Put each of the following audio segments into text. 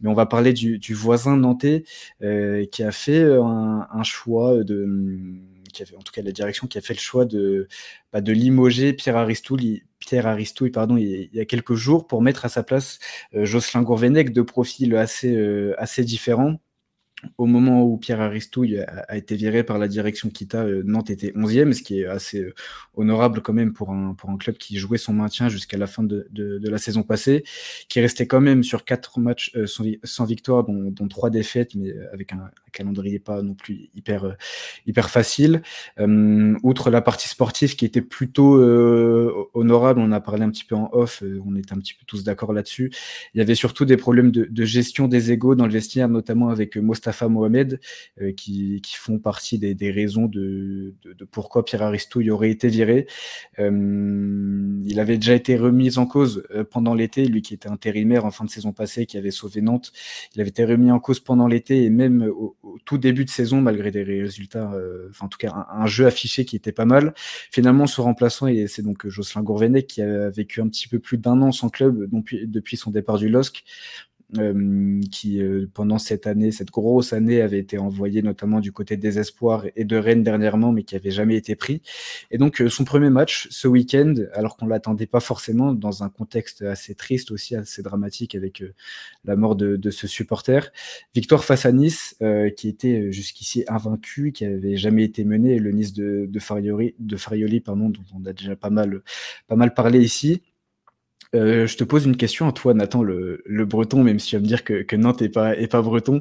mais on va parler du, du voisin nantais euh, qui a fait euh, un, choix de. Mm, qui en tout cas, la direction qui a fait le choix de, bah, de limoger Pierre Aristouille, Pierre pardon, il, y a quelques jours pour mettre à sa place euh, Jocelyn Gourvenec, de profil assez, assez différent au moment où Pierre Aristouille a, été viré par la direction Kita, euh, Nantes était 11e, ce qui est assez euh, honorable quand même pour un, pour un club qui jouait son maintien jusqu'à la fin de, de, la saison passée, qui restait quand même sur 4 matchs euh, sans, sans victoire, dont, dont, 3 défaites, mais avec un, calendrier pas non plus hyper, hyper facile. outre la partie sportive qui était plutôt honorable, on a parlé un petit peu en off, on est un petit peu tous d'accord là-dessus, il y avait surtout des problèmes de, de gestion des égaux dans le vestiaire, notamment avec Mostar femme Mohamed, euh, qui, font partie des, raisons de, pourquoi Pierre y aurait été viré. Euh, il avait déjà été remis en cause euh, pendant l'été, lui qui était intérimaire en fin de saison passée, qui avait sauvé Nantes. Il avait été remis en cause pendant l'été et même au, tout début de saison, malgré des résultats, enfin en tout cas un, jeu affiché qui était pas mal. Finalement, son remplaçant, et c'est donc Jocelyn Gourvenet qui a vécu un petit peu plus d'un an sans club depuis, depuis son départ du LOSC. Euh, qui euh, pendant cette année, cette grosse année, avait été envoyé notamment du côté des Espoirs et de Rennes dernièrement, mais qui avait jamais été pris. Et donc euh, son premier match ce week-end, alors qu'on l'attendait pas forcément, dans un contexte assez triste aussi, assez dramatique avec la mort de, ce supporter, victoire face à Nice, qui était jusqu'ici invaincu, qui avait jamais été mené, le Nice de, Farioli, de Farioli pardon, dont on a déjà pas mal, pas mal parlé ici. Euh, je te pose une question à toi, Nathan, le, breton, même si tu vas me dire que, Nantes n'est pas, est pas breton.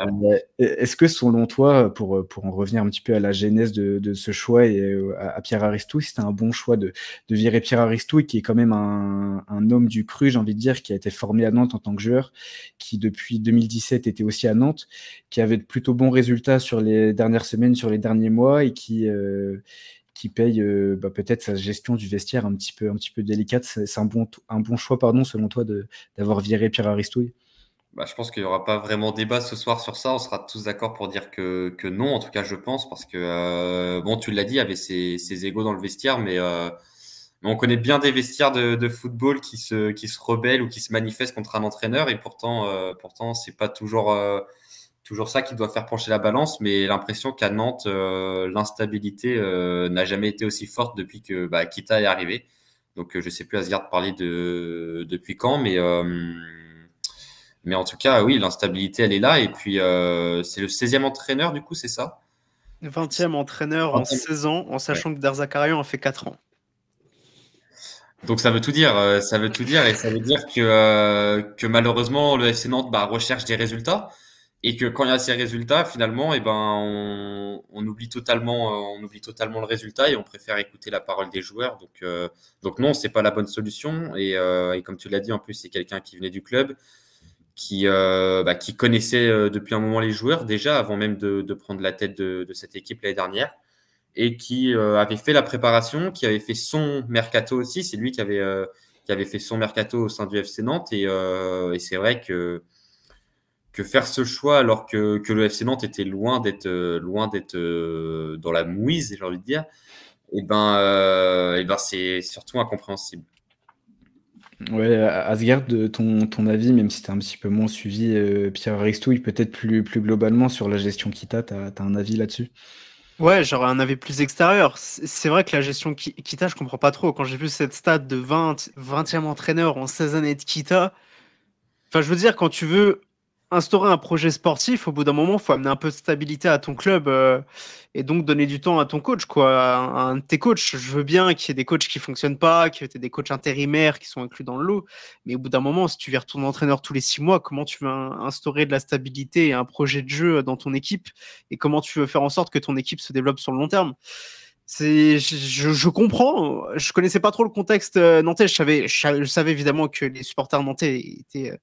Euh, e-, est-ce que, selon toi, pour, euh, pour en revenir un petit peu à la genèse de, ce choix et à, Pierre Aristou, c'était un bon choix de, de virer Pierre Aristou, qui est quand même un, un homme du cru, j'ai envie de dire, qui a été formé à Nantes en tant que joueur, qui depuis 2017 était aussi à Nantes, qui avait de plutôt bons résultats sur les dernières semaines, sur les derniers mois, et qui qui paye euh, bah, peut-être sa gestion du vestiaire un petit peu, un petit peu délicate. C'est un bon, un bon choix, pardon, selon toi, d'avoir viré Pierre Aristouille bah, je pense qu'il n'y aura pas vraiment débat ce soir sur ça. On sera tous d'accord pour dire que, non, en tout cas, je pense, parce que, euh, bon, tu l'as dit, il y avait ses, égaux dans le vestiaire, euh, mais, on connaît bien des vestiaires de, football qui se, qui se rebellent ou qui se manifestent contre un entraîneur, et pourtant, ce pourtant c'est pas toujours toujours ça qui doit faire pencher la balance, mais l'impression qu'à Nantes, euh, l'instabilité euh, n'a jamais été aussi forte depuis que bah, Kita est arrivé. Donc euh, je ne sais plus Asgard parler de, depuis quand, mais, mais en tout cas, oui, l'instabilité, elle est là. Et puis, c'est le 16e entraîneur, du coup, c'est ça 20e entraîneur en 16 ans, en sachant que Darzakarian en fait 4 ans. Donc ça veut tout dire, ça veut tout dire, et ça veut dire que, que malheureusement, le FC Nantes bah, recherche des résultats et que quand il y a ces résultats, finalement, et eh ben, on, oublie totalement, euh, on oublie totalement le résultat et on préfère écouter la parole des joueurs. Donc, non, euh, donc non, c'est pas la bonne solution. Euh, et, comme tu l'as dit, en plus, c'est quelqu'un qui venait du club, qui, bah, qui connaissait depuis un moment les joueurs déjà avant même de, prendre la tête de, cette équipe l'année dernière et qui avait fait la préparation, qui avait fait son mercato aussi. C'est lui qui avait, qui avait fait son mercato au sein du FC Nantes et, et c'est vrai que que faire ce choix alors que, le FC Nantes était loin d'être euh, loin d'être euh, dans la mouise, j'ai envie de dire, et eh ben, et euh, eh ben c'est surtout incompréhensible. Ouais, Asgard, ton, ton avis, même si tu as un petit peu moins suivi pierre Pierre il peut-être plus, plus globalement sur la gestion Kita, tu as, as, un avis là-dessus Ouais, j'aurais un avis plus extérieur. C'est vrai que la gestion Kita, je comprends pas trop. Quand j'ai vu cette stade de 20, 20e entraîneur en 16 années de Kita, enfin, je veux dire, quand tu veux instaurer un projet sportif, au bout d'un moment, il faut amener un peu de stabilité à ton club euh, et donc donner du temps à ton coach, quoi, un de tes coachs. Je veux bien qu'il y ait des coachs qui fonctionnent pas, qu'il y ait des coachs intérimaires qui sont inclus dans le lot, mais au bout d'un moment, si tu viens ton entraîneur tous les six mois, comment tu veux instaurer de la stabilité et un projet de jeu dans ton équipe et comment tu veux faire en sorte que ton équipe se développe sur le long terme c'est je, comprends. Je connaissais pas trop le contexte euh, nantais. Je savais, je, savais évidemment que les supporters nantais étaient euh,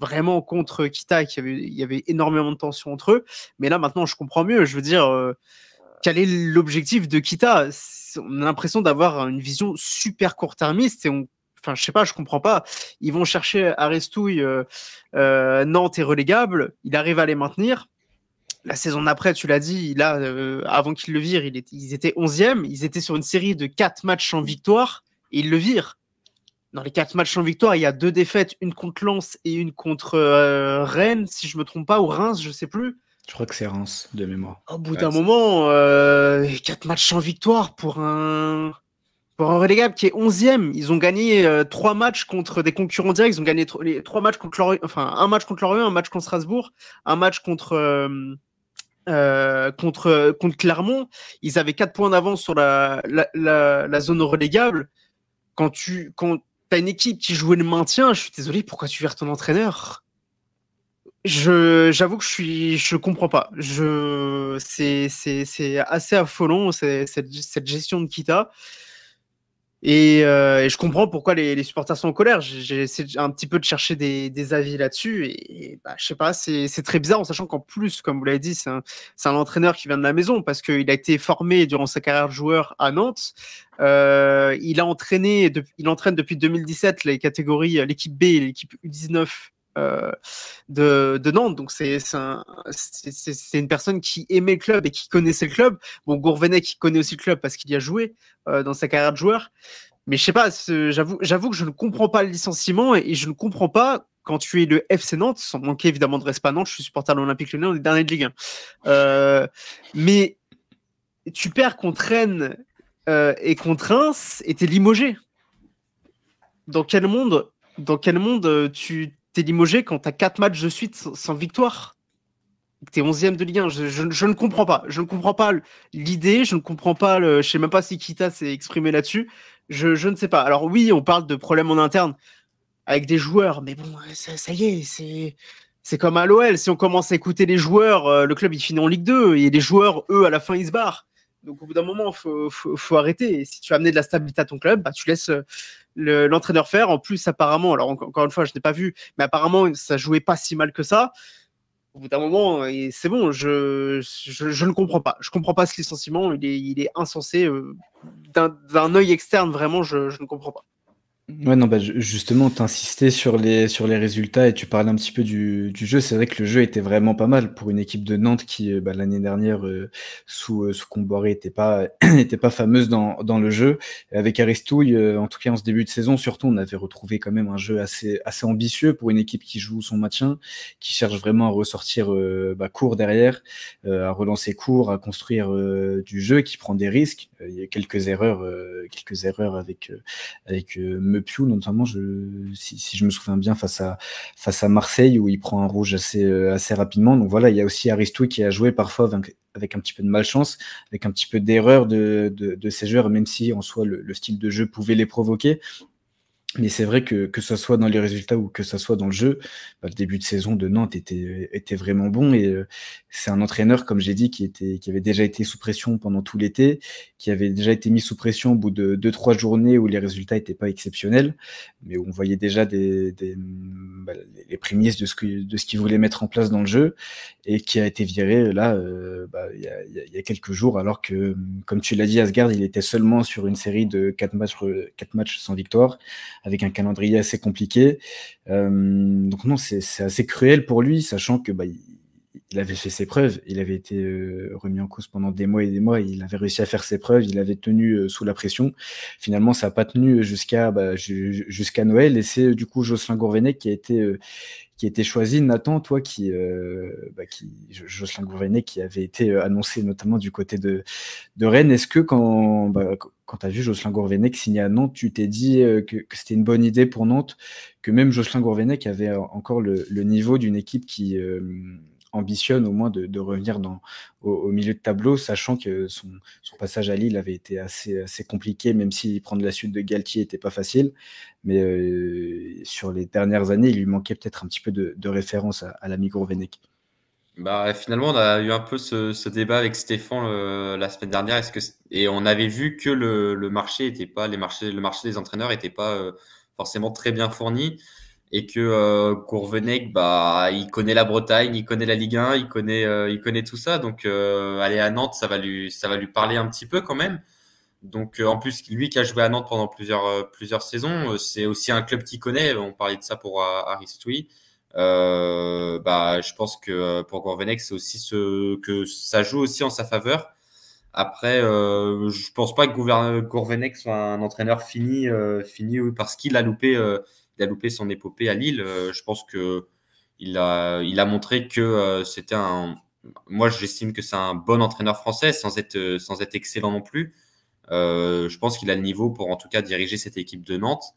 vraiment contre Kita, qu'il y avait, il y avait énormément de tensions entre eux. Mais là, maintenant, je comprends mieux. Je veux dire, euh, quel est l'objectif de Kita On a l'impression d'avoir une vision super court-termiste et on Enfin, je sais pas, je comprends pas. Ils vont chercher Arestouille, euh, Nantes est relégable, il arrive à les maintenir, la saison d'après, tu l'as dit, là, euh, avant qu'ils le virent, ils étaient 11e. Ils étaient sur une série de 4 matchs en victoire et ils le virent. Dans les 4 matchs en victoire, il y a deux défaites, une contre Lens et une contre euh, Rennes, si je ne me trompe pas, ou Reims, je ne sais plus. Je crois que c'est Reims de mémoire. Au bout d'un moment, euh, quatre matchs en victoire pour un. Pour un relégable qui est 11e, ils ont gagné trois matchs contre des concurrents directs. Ils ont gagné matchs contre Lorient, enfin un match contre Lorient, un match contre Strasbourg, un match contre, euh, euh, contre, Clermont, ils avaient 4 points d'avance sur la, zone relégable. Quand tu quand as une équipe qui jouait le maintien, je suis désolé, pourquoi tu vers ton entraîneur J'avoue que je suis, je comprends pas. Je, c'est assez affolant cette, cette gestion de Kita. Euh, et, je comprends pourquoi les, supporters sont en colère. J'ai essayé un petit peu de chercher des, avis là-dessus. Et, bah, je sais pas, c'est très bizarre en sachant qu'en plus, comme vous l'avez dit, c'est un, entraîneur qui vient de la maison parce qu'il a été formé durant sa carrière de joueur à Nantes. Euh, il a entraîné, il entraîne depuis 2017 les catégories, l'équipe B et l'équipe U19 euh, euh, de, Nantes. Donc c'est une personne qui aimait le club et qui connaissait le club. Bon, Gourvenet qui connaît aussi le club parce qu'il y a joué euh, dans sa carrière de joueur. Mais je sais pas, j'avoue que je ne comprends pas le licenciement et, je ne comprends pas quand tu es le FC Nantes, sans manquer évidemment de respect à Nantes, je suis supporter de l'Olympique Lyonnais, on est dernier de Ligue mais tu perds contre Rennes et contre Reims et t'es limogé. Dans quel monde, dans quel monde tu, t'es limogé quand t'as quatre matchs de suite sans, victoire. T'es 11e de Ligue 1. Je, ne comprends pas. Je ne comprends pas l'idée. Je ne comprends pas. Le, je sais même pas si Kita s'est exprimé là-dessus. Je, ne sais pas. Alors oui, on parle de problèmes en interne avec des joueurs, mais bon, ça, y est, c'est. C'est comme à l'OL, si on commence à écouter les joueurs, euh, le club il finit en Ligue 2 et les joueurs, eux, à la fin, ils se barrent. Donc au bout d'un moment, faut, arrêter. Et si tu as amené de la stabilité à ton club, bah, tu laisses euh, l'entraîneur faire. En plus, apparemment, alors encore une fois, je n'ai pas vu, mais apparemment, ça jouait pas si mal que ça. Au bout d'un moment, euh, c'est bon, je, je, ne comprends pas. Je ne comprends pas ce licenciement. Il est, il est insensé. Euh, d'un œil externe, vraiment, je ne comprends pas. Ouais, non, bah, justement, t'insister sur les, sur les résultats et tu parlais un petit peu du, du jeu. C'est vrai que le jeu était vraiment pas mal pour une équipe de Nantes qui, euh, bah, l'année dernière, euh, sous, euh, sous Comboré, n'était pas, était pas fameuse dans, dans le jeu. avec Aristouille, euh, en tout cas en ce début de saison, surtout, on avait retrouvé quand même un jeu assez, assez ambitieux pour une équipe qui joue son maintien, qui cherche vraiment à ressortir bah, court derrière, à relancer court, à construire du jeu, qui prend des risques. Il y a quelques erreurs, quelques erreurs avec, avec le notamment, je, si, je me souviens bien, face à, face à Marseille, où il prend un rouge assez, euh, assez rapidement. Donc voilà, il y a aussi Aristou qui a joué parfois avec, un petit peu de malchance, avec un petit peu d'erreur de, de, ses joueurs, même si en soi le, le, style de jeu pouvait les provoquer. Mais c'est vrai que que ce soit dans les résultats ou que ce soit dans le jeu, bah, le début de saison de Nantes était, était vraiment bon. Et euh, c'est un entraîneur, comme j'ai dit, qui, était, qui avait déjà été sous pression pendant tout l'été, qui avait déjà été mis sous pression au bout de deux, trois journées où les résultats n'étaient pas exceptionnels, mais où on voyait déjà des, des bah, les prémices de ce qu'il voulait mettre en place dans le jeu, et qui a été viré là, euh, bah, il y, a, y, a, quelques jours, alors que, comme tu l'as dit, Asgard, il était seulement sur une série de quatre matchs, quatre matchs sans victoire avec un calendrier assez compliqué. Euh, donc non, c'est assez cruel pour lui, sachant que bah, il avait fait ses preuves, il avait été euh, remis en cause pendant des mois et des mois, il avait réussi à faire ses preuves, il avait tenu euh, sous la pression. Finalement, ça n'a pas tenu jusqu'à bah, jusqu'à Noël, et c'est euh, du coup Jocelyn Gourvenet qui a été qui a été choisi. Nathan, toi, qui, bah, qui Jocelyn Gourvenet, qui avait été annoncé notamment du côté de, de Rennes. Est-ce que quand bah, quand tu as vu Jocelyn Gourvenet signer à Nantes, tu t'es dit que, c'était une bonne idée pour Nantes, que même Jocelyn Gourvenet avait encore le, le niveau d'une équipe qui ambitionne au moins de, revenir dans, au, milieu de tableau, sachant que son, passage à Lille avait été assez, compliqué, même si prendre la suite de Galtier n'était pas facile. Mais euh, sur les dernières années, il lui manquait peut-être un petit peu de, référence à, la l'ami Bah, finalement, on a eu un peu ce, débat avec Stéphane euh, la semaine dernière. Est-ce que et on avait vu que le, marché était pas les marchés, le marché des entraîneurs n'était pas euh, forcément très bien fourni et que euh, bah, il connaît la Bretagne, il connaît la Ligue 1, il connaît, euh, il connaît tout ça. Donc, euh, aller à Nantes, ça va lui, ça va lui parler un petit peu quand même. Donc, euh, en plus, lui qui a joué à Nantes pendant plusieurs, plusieurs saisons, c'est aussi un club qu'il connaît. On parlait de ça pour Aristoui. bah, je pense que pour Gourvenec, c'est aussi ce que ça joue aussi en sa faveur. Après, je pense pas que Gourvenec soit un entraîneur fini, fini parce qu'il a loupé loupé son épopée à Lille. Euh, je pense que il a, il a montré que euh, c'était un. Moi, j'estime que c'est un bon entraîneur français, sans être, euh, sans être excellent non plus. je pense qu'il a le niveau pour en tout cas diriger cette équipe de Nantes.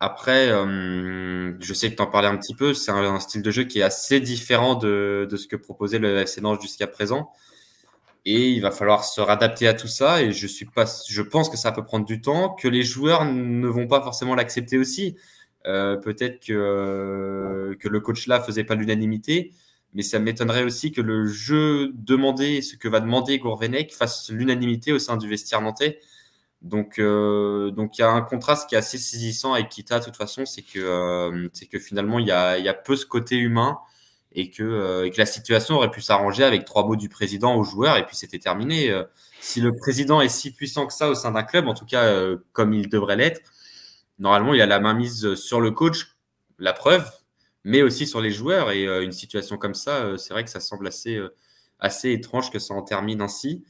Après, je sais que tu en parlais un petit peu, c'est un, style de jeu qui est assez différent de, de ce que proposait le FC Nantes jusqu'à présent. Et il va falloir se réadapter à tout ça. Et je, suis pas, je pense que ça peut prendre du temps, que les joueurs ne vont pas forcément l'accepter aussi. Euh, peut-être que, que le coach là faisait pas l'unanimité, mais ça m'étonnerait aussi que le jeu demandé, ce que va demander Gourvenec, fasse l'unanimité au sein du vestiaire nantais. Donc, euh, donc il y a un contraste qui est assez saisissant avec Kita. De toute façon, c'est que, euh, c'est que finalement, il y a, y a, peu ce côté humain et que, et que la situation aurait pu s'arranger avec trois mots du président aux joueurs et puis c'était terminé. si le président est si puissant que ça au sein d'un club, en tout cas comme il devrait l'être, normalement, il y a la main mise sur le coach, la preuve, mais aussi sur les joueurs. Et euh, une situation comme ça, euh, c'est vrai que ça semble assez, euh, assez étrange que ça en termine ainsi.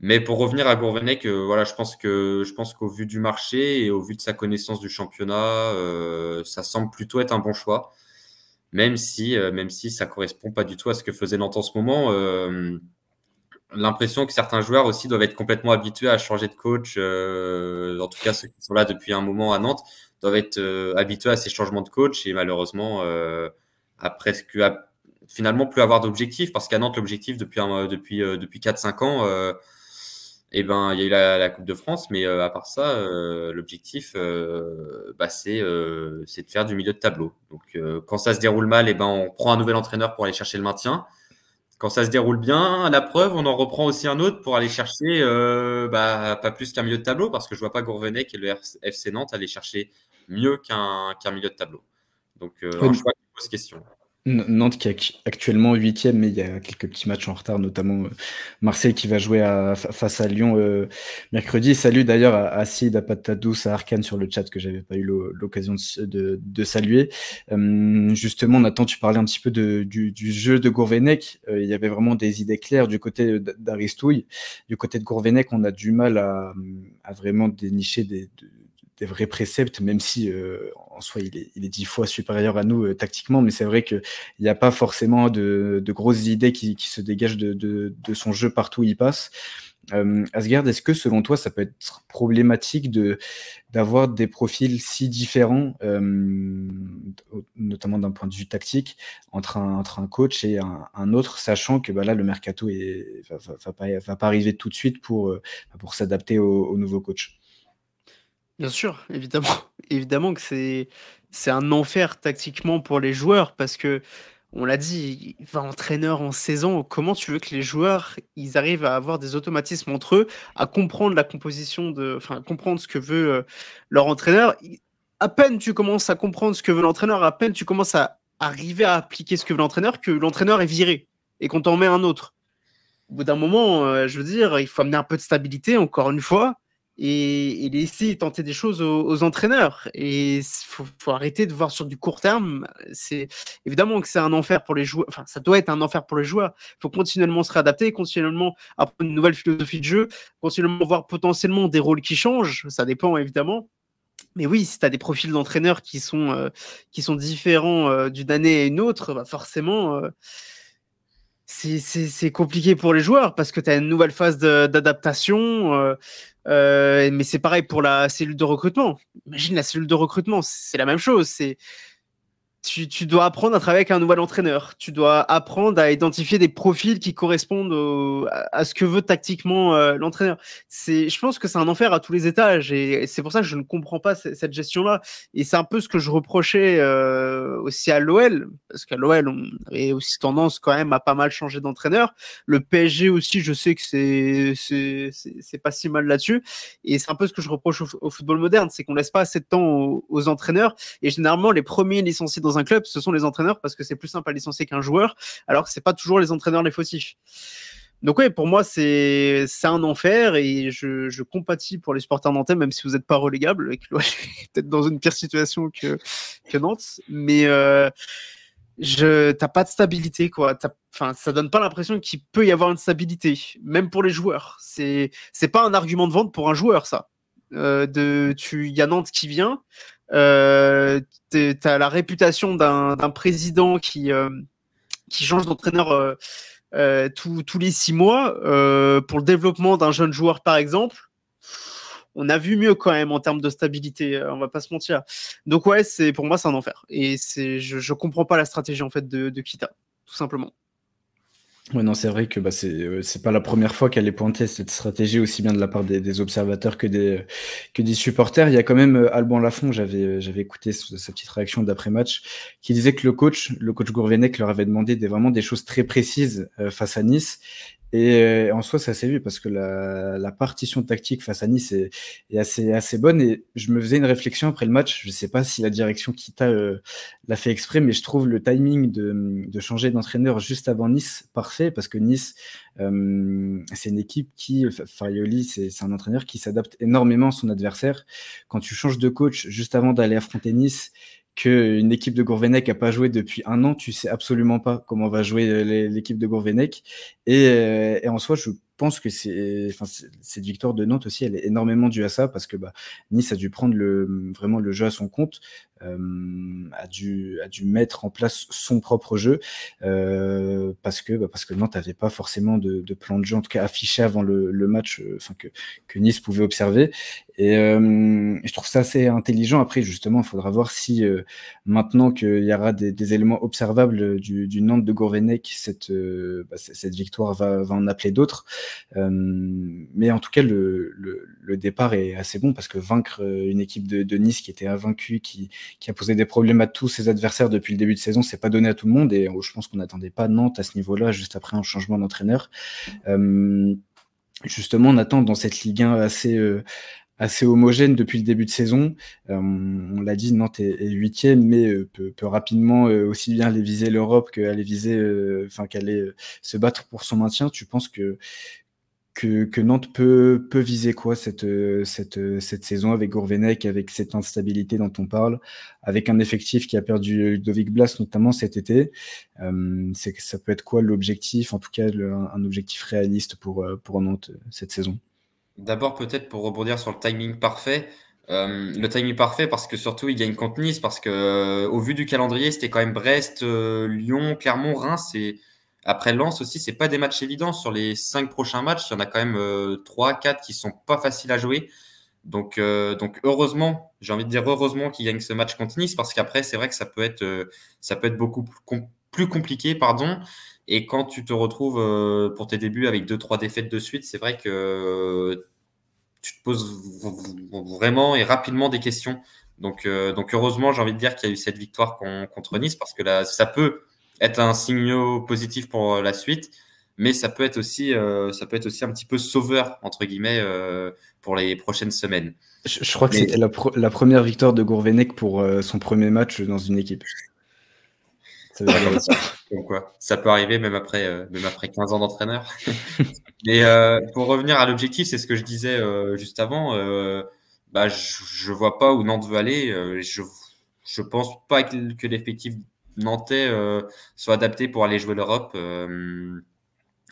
Mais pour revenir à Gourvenec, voilà, je pense que je pense qu'au vu du marché et au vu de sa connaissance du championnat, ça semble plutôt être un bon choix, même si même si ça correspond pas du tout à ce que faisait Nantes en ce moment l'impression que certains joueurs aussi doivent être complètement habitués à changer de coach. Euh, en tout cas, ceux qui sont là depuis un moment à Nantes doivent être euh, habitués à ces changements de coach et malheureusement euh, à presque finalement plus avoir d'objectif parce qu'à Nantes l'objectif depuis un, euh, depuis depuis 4 cinq ans. et eh ben, il y a eu la, Coupe de France, mais à part ça, l'objectif, bah, c'est de faire du milieu de tableau. Donc, quand ça se déroule mal, eh ben, on prend un nouvel entraîneur pour aller chercher le maintien quand ça se déroule bien, la preuve, on en reprend aussi un autre pour aller chercher euh, bah, pas plus qu'un milieu de tableau, parce que je ne vois pas Gourvenet et est le FC Nantes aller chercher mieux qu'un milieu de tableau. Donc je euh, oui. un choix pose question. Nantes qui est actuellement huitième, mais il y a quelques petits matchs en retard, notamment euh, Marseille qui va jouer à, face à Lyon euh, mercredi. Salut d'ailleurs à, à à Patadouce, à Arkane sur le chat que j'avais pas eu l'occasion de, saluer. Hum, justement, Nathan, tu parlais un petit peu du, jeu de Gourvenec. Euh, il y avait vraiment des idées claires du côté d'Aristouille. Du côté de Gourvenec, on a du mal à, vraiment dénicher des des vrais préceptes, même si euh, en soi il est, dix fois supérieur à nous euh, tactiquement, mais c'est vrai qu'il n'y a pas forcément de, grosses idées qui, se dégagent de, son jeu partout où il passe. Euh, Asgard, est-ce que selon toi ça peut être problématique de, d'avoir des profils si différents, notamment d'un point de vue tactique, entre un, coach et un, autre, sachant que bah là le mercato ne va, pas, arriver tout de suite pour, pour s'adapter au, au nouveau coach Bien sûr, évidemment. Évidemment que c'est c'est un enfer tactiquement pour les joueurs parce que on l'a dit, va entraîneur en saison, comment tu veux que les joueurs ils arrivent à avoir des automatismes entre eux, à comprendre la composition de enfin comprendre ce que veut euh, leur entraîneur. À peine tu commences à comprendre ce que veut l'entraîneur, à peine tu commences à arriver à appliquer ce que veut l'entraîneur que l'entraîneur est viré et qu'on t'en met un autre. Au bout d'un moment, euh, je veux dire, il faut amener un peu de stabilité encore une fois et, laisser tenter des choses aux, entraîneurs. Et il faut, arrêter de voir sur du court terme. C'est évidemment que c'est un enfer pour les joueurs. Enfin, ça doit être un enfer pour les joueurs. Il faut continuellement se réadapter, continuellement apprendre une nouvelle philosophie de jeu, continuellement voir potentiellement des rôles qui changent. Ça dépend évidemment. Mais oui, si tu as des profils d'entraîneurs qui sont euh, qui sont différents euh, d'une année à une autre, bah forcément. Euh, c'est compliqué pour les joueurs parce que tu as une nouvelle phase d'adaptation. Euh, mais c'est pareil pour la cellule de recrutement. Imagine la cellule de recrutement, c'est la même chose. C'est tu, tu, dois apprendre à travailler avec un nouvel entraîneur. Tu dois apprendre à identifier des profils qui correspondent à, ce que veut tactiquement euh, l'entraîneur. C'est, je pense que c'est un enfer à tous les étages et c'est pour ça que je ne comprends pas cette gestion-là. Et c'est un peu ce que je reprochais euh, aussi à l'OL, parce qu'à l'OL, on avait aussi tendance quand même à pas mal changer d'entraîneur. Le PSG aussi, je sais que c'est, c'est, c'est pas si mal là-dessus. Et c'est un peu ce que je reproche au, football moderne, c'est qu'on laisse pas assez de temps aux, aux entraîneurs. Et généralement, les premiers licenciés dans club, ce sont les entraîneurs parce que c'est plus simple à licencier qu'un joueur, alors que c'est pas toujours les entraîneurs les fautifs. Donc ouais, pour moi, c'est un enfer et je, compatis pour les supporters nantais, même si vous n'êtes pas relégable et que peut-être dans une pire situation que, que Nantes. Mais euh, je t'as pas de stabilité, quoi. Enfin, ça donne pas l'impression qu'il peut y avoir une stabilité, même pour les joueurs. C'est pas un argument de vente pour un joueur, ça. Euh, de tu y a Nantes qui vient, euh, tu as la réputation d'un président qui, euh, qui change d'entraîneur euh, euh, tous les six mois. pour le développement d'un jeune joueur, par exemple, on a vu mieux quand même en termes de stabilité, on va pas se mentir. Donc ouais, c'est pour moi c'est un enfer et c'est je, comprends pas la stratégie en fait de, de Kita, tout simplement. Oui, non, c'est vrai que bah, euh, c'est pas la première fois qu'elle est pointée, cette stratégie, aussi bien de la part des, observateurs que des, que des supporters. Il y a quand même euh, Alban Lafont, j'avais euh, écouté sa, petite réaction d'après-match, qui disait que le coach, le coach Gourvenec leur avait demandé des, vraiment des choses très précises face à Nice. Et euh, en soi, ça s'est vu parce que la, partition tactique face à Nice est, assez, assez bonne. Et je me faisais une réflexion après le match. Je ne sais pas si la direction Kita euh, l'a fait exprès, mais je trouve le timing de, changer d'entraîneur juste avant Nice parfait parce que Nice, euh, c'est une équipe qui, Farioli, c'est un entraîneur qui s'adapte énormément à son adversaire. Quand tu changes de coach juste avant d'aller affronter Nice, qu'une équipe de Gourvenec n'a pas joué depuis un an, tu sais absolument pas comment va jouer euh, l'équipe de Gourvenec. Euh, et, en soi, je pense que cette victoire de Nantes aussi, elle est énormément due à ça parce que bah, Nice a dû prendre le, vraiment le jeu à son compte. Euh, a dû a dû mettre en place son propre jeu euh, parce que bah, parce que Nantes n'avait pas forcément de, de, plan de jeu en tout cas affiché avant le, match, euh, enfin que que Nice pouvait observer. Et je trouve ça assez intelligent. Après justement, il faudra voir si maintenant qu'il y aura des, éléments observables du, du Nantes de Gourvenec, cette bah, cette victoire va, va en appeler d'autres. mais en tout cas, le, le, départ est assez bon parce que vaincre une équipe de, de Nice qui était invaincue, qui, qui a posé des problèmes à tous ses adversaires depuis le début de saison. C'est pas donné à tout le monde et oh, je pense qu'on n'attendait pas Nantes à ce niveau-là, juste après un changement d'entraîneur. Euh, justement, on attend dans cette Ligue 1 assez, euh, assez homogène depuis le début de saison. Euh, on l'a dit, Nantes est huitième, mais peut, rapidement aussi bien aller viser l'Europe qu'aller viser, enfin qu'aller se battre pour son maintien. Tu penses que que, Nantes peut, viser quoi cette, saison avec Gourvenec, avec cette instabilité dont on parle, avec un effectif qui a perdu Ludovic Blas notamment cet été. Euh, ça peut être quoi l'objectif, en tout cas un objectif réaliste pour, Nantes cette saison D'abord peut-être pour rebondir sur le timing parfait. Euh, le timing parfait parce que surtout il gagne contre Nice parce que euh, au vu du calendrier c'était quand même Brest, Lyon, Clermont, Reims après Lens aussi, c'est pas des matchs évidents. Sur les cinq prochains matchs, il y en a quand même euh, trois, quatre qui sont pas faciles à jouer. Donc, euh, donc heureusement, j'ai envie de dire heureusement qu'il gagne ce match contre Nice parce qu'après, c'est vrai que ça peut être, euh, ça peut être beaucoup plus, compliqué, pardon. Et quand tu te retrouves pour tes débuts avec deux trois défaites de suite, c'est vrai que tu te poses vraiment et rapidement des questions. Donc, donc heureusement, j'ai envie de dire qu'il y a eu cette victoire contre Nice parce que là, ça peut être un signe positif pour euh, la suite, mais ça peut être aussi, euh, ça peut être aussi un petit peu sauveur entre guillemets euh, pour les prochaines semaines. Je, crois que c'était la, première victoire de Gourvenec pour son premier match dans une équipe. Ça, ça peut arriver même après, même après 15 ans d'entraîneur. mais pour revenir à l'objectif, c'est ce que je disais juste avant. bah, je, ne vois pas où Nantes veut aller. je je pense pas que, que l'effectif Nantais euh, soit adapté pour aller jouer l'Europe. Euh,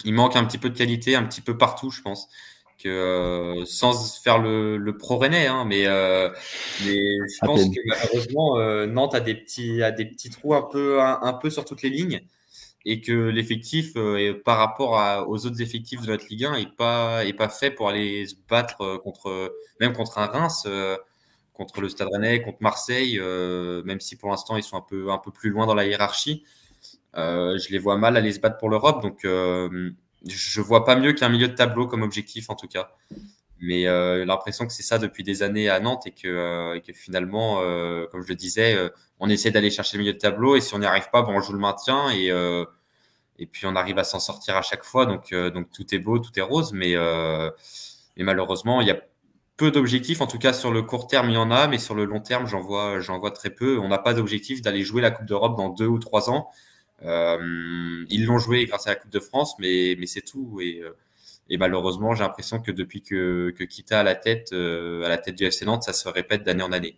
il manque un petit peu de qualité, un petit peu partout, je pense. Que, euh, sans faire le, pro-rennais, hein, mais, je pense que malheureusement, Nantes a des, petits, a des petits trous un peu, un, peu sur toutes les lignes et que l'effectif par rapport aux autres effectifs de notre Ligue 1 n'est pas est pas fait pour aller se battre contre même contre un Reims contre le Stade Rennais, contre Marseille, euh, même si pour l'instant ils sont un peu, un peu plus loin dans la hiérarchie. Euh, je les vois mal aller se battre pour l'Europe, donc euh, je vois pas mieux qu'un milieu de tableau comme objectif en tout cas. Mais euh, l'impression que c'est ça depuis des années à Nantes et que, finalement, comme je le disais, on essaie d'aller chercher le milieu de tableau et si on n'y arrive pas, bon, on joue le maintien et, et puis on arrive à s'en sortir à chaque fois. Donc, donc tout est beau, tout est rose. Mais, malheureusement, il n'y a peu d'objectifs, en tout cas sur le court terme, il y en a, mais sur le long terme, j'en vois, j'en vois très peu. On n'a pas d'objectif d'aller jouer la Coupe d'Europe dans deux ou trois ans. Euh, ils l'ont joué grâce à la Coupe de France, mais, mais c'est tout. Et, euh, malheureusement, j'ai l'impression que depuis que, que Kita à la tête, à euh, la tête du FC Nantes, ça se répète d'année en année.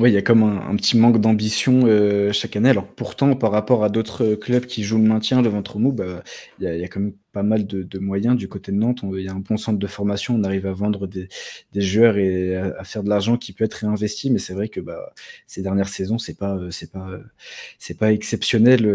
Oui, il y a comme un, petit manque d'ambition euh, chaque année. Alors pourtant, par rapport à d'autres euh, clubs qui jouent le maintien, le ventre mou, bah, il, y a, quand même pas mal de, moyens du côté de Nantes. il y a un bon centre de formation, on arrive à vendre des, joueurs et à, faire de l'argent qui peut être réinvesti. Mais c'est vrai que bah, ces dernières saisons, c'est pas, euh, c'est pas, c'est pas exceptionnel.